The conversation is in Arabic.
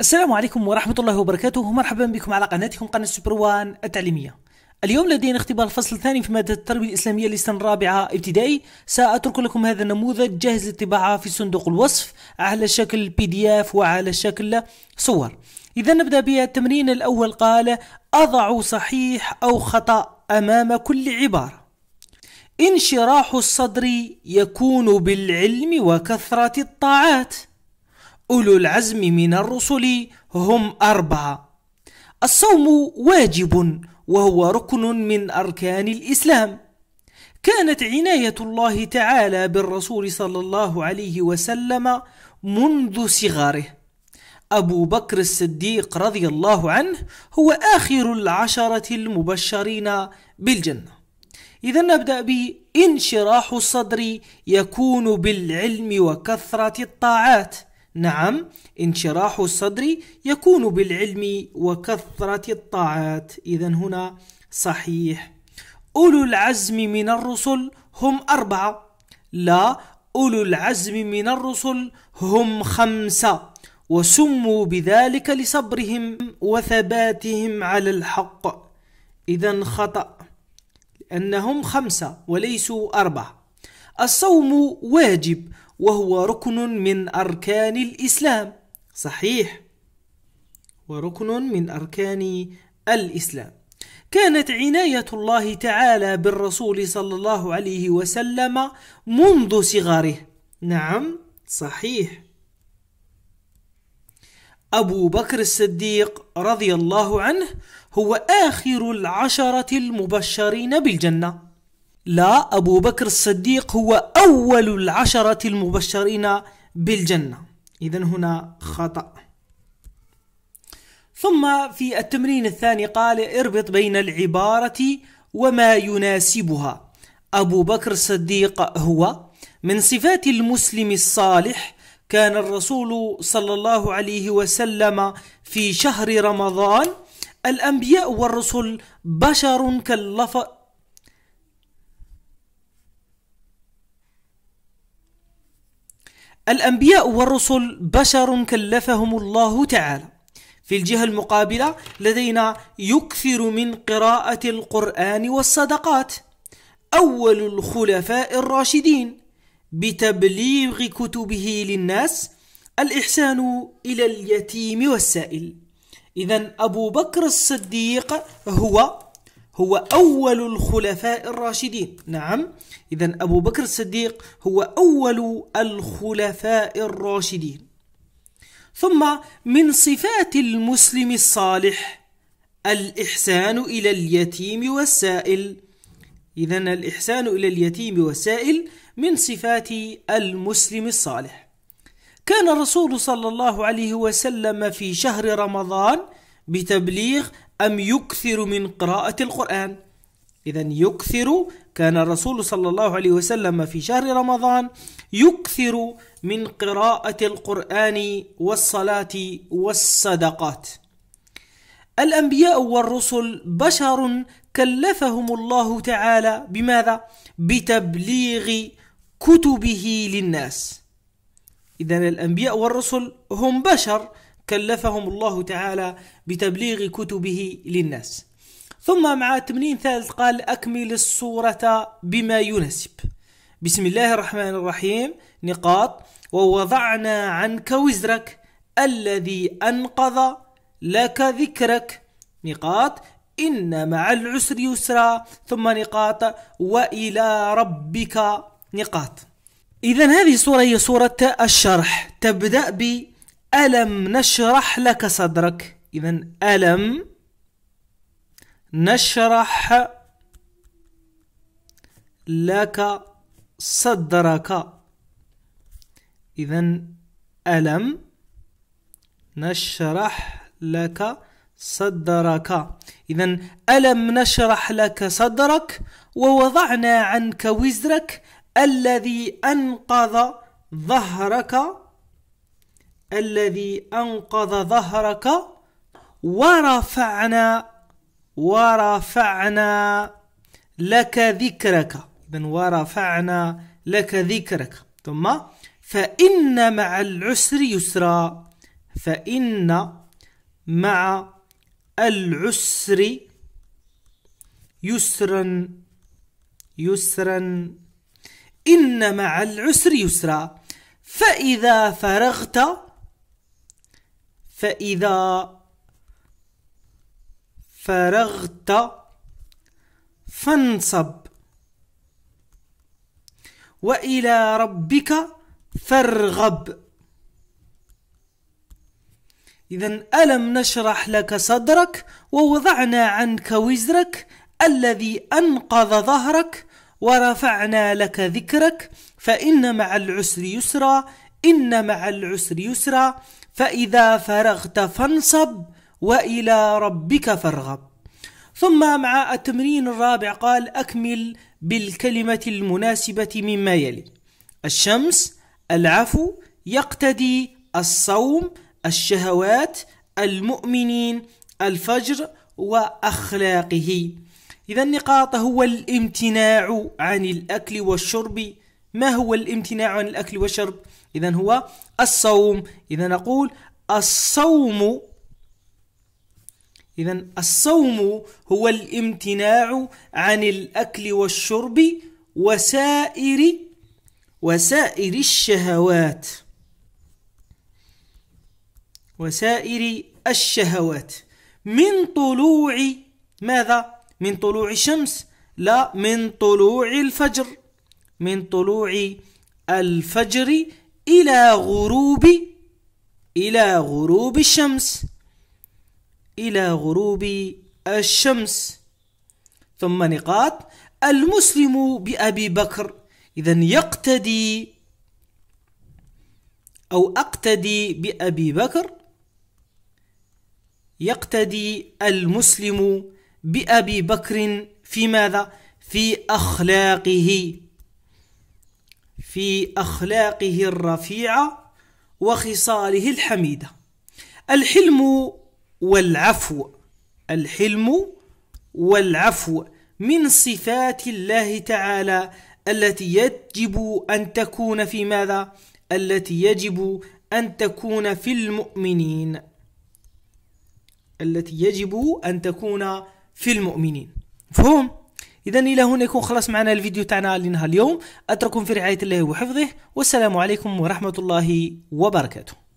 السلام عليكم ورحمة الله وبركاته ومرحبا بكم على قناتكم قناة سوبر وان التعليمية اليوم لدينا اختبار الفصل الثاني في مادة التربية الإسلامية لسنة الرابعة ابتدائي سأترك لكم هذا النموذج جاهز للطباعة في صندوق الوصف على شكل بي دي اف وعلى شكل صور إذا نبدأ بالتمرين الأول قال أضع صحيح أو خطأ أمام كل عبارة انشراح الصدر يكون بالعلم وكثرة الطاعات أولو العزم من الرسل هم أربعة الصوم واجب وهو ركن من أركان الإسلام كانت عناية الله تعالى بالرسول صلى الله عليه وسلم منذ صغاره أبو بكر الصديق رضي الله عنه هو آخر العشرة المبشرين بالجنة إذا نبدأ بانشراح الصدر يكون بالعلم وكثرة الطاعات نعم انشراح الصدر يكون بالعلم وكثرة الطاعات إذا هنا صحيح أولو العزم من الرسل هم أربعة لا أولو العزم من الرسل هم خمسة وسموا بذلك لصبرهم وثباتهم على الحق إذا خطأ لأنهم خمسة وليسوا أربعة الصوم واجب وهو ركن من أركان الإسلام صحيح وركن من أركان الإسلام كانت عناية الله تعالى بالرسول صلى الله عليه وسلم منذ صغره نعم صحيح أبو بكر الصديق رضي الله عنه هو آخر العشرة المبشرين بالجنة لا أبو بكر الصديق هو أول العشرة المبشرين بالجنة إذا هنا خطأ ثم في التمرين الثاني قال اربط بين العبارة وما يناسبها أبو بكر الصديق هو من صفات المسلم الصالح كان الرسول صلى الله عليه وسلم في شهر رمضان الأنبياء والرسل بشر كاللفظ الأنبياء والرسل بشر كلفهم الله تعالى في الجهة المقابلة لدينا يكثر من قراءة القرآن والصدقات أول الخلفاء الراشدين بتبليغ كتبه للناس الإحسان إلى اليتيم والسائل إذا أبو بكر الصديق هو هو أول الخلفاء الراشدين نعم إذا أبو بكر الصديق هو أول الخلفاء الراشدين ثم من صفات المسلم الصالح الإحسان إلى اليتيم والسائل إذا الإحسان إلى اليتيم والسائل من صفات المسلم الصالح كان الرسول صلى الله عليه وسلم في شهر رمضان بتبليغ أم يكثر من قراءة القرآن إذا يكثر كان الرسول صلى الله عليه وسلم في شهر رمضان يكثر من قراءة القرآن والصلاة والصدقات الأنبياء والرسل بشر كلفهم الله تعالى بماذا؟ بتبليغ كتبه للناس إذا الأنبياء والرسل هم بشر كلفهم الله تعالى بتبليغ كتبه للناس ثم مع تمرين ثالث قال أكمل الصورة بما يناسب بسم الله الرحمن الرحيم نقاط ووضعنا عنك وزرك الذي أنقض لك ذكرك نقاط إن مع العسر يسرا ثم نقاط وإلى ربك نقاط إذا هذه الصورة هي صورة الشرح تبدأ ب ألم نشرح لك صدرك إذا ألم نشرح لك صدرك إذا ألم نشرح لك صدرك إذا ألم نشرح لك صدرك ووضعنا عنك وزرك الذي أنقذ ظهرك الذي أنقذ ظهرك ورفعنا ورفعنا لك ذكرك إذن ورفعنا لك ذكرك ثم فإن مع العسر يسرا فإن مع العسر يسرا يسرا إن مع العسر يسرا فإذا فرغت فإذا فرغت فانصب وإلى ربك فارغب إذا ألم نشرح لك صدرك ووضعنا عنك وزرك الذي أنقذ ظهرك ورفعنا لك ذكرك فإن مع العسر يسرا إن مع العسر يسرا فإذا فرغت فانصب وإلى ربك فارغب ثم مع التمرين الرابع قال أكمل بالكلمة المناسبة مما يلي الشمس العفو يقتدي الصوم الشهوات المؤمنين الفجر وأخلاقه إذا النقاط هو الامتناع عن الأكل والشرب ما هو الامتناع عن الأكل والشرب؟ إذا هو الصوم إذا نقول الصوم إذا الصوم هو الامتناع عن الأكل والشرب وسائر وسائر الشهوات وسائر الشهوات من طلوع ماذا؟ من طلوع الشمس لا من طلوع الفجر من طلوع الفجر إلى غروب إلى غروب الشمس إلى غروب الشمس ثم نقاط المسلم بأبي بكر إذا يقتدي أو أقتدي بأبي بكر يقتدي المسلم بأبي بكر في ماذا؟ في أخلاقه في اخلاقه الرفيعه وخصاله الحميده الحلم والعفو الحلم والعفو من صفات الله تعالى التي يجب ان تكون في ماذا التي يجب ان تكون في المؤمنين التي يجب ان تكون في المؤمنين مفهوم اذا الى هنا يكون خلص معنا الفيديو تاعنا لنهار اليوم اترككم في رعايه الله وحفظه والسلام عليكم ورحمه الله وبركاته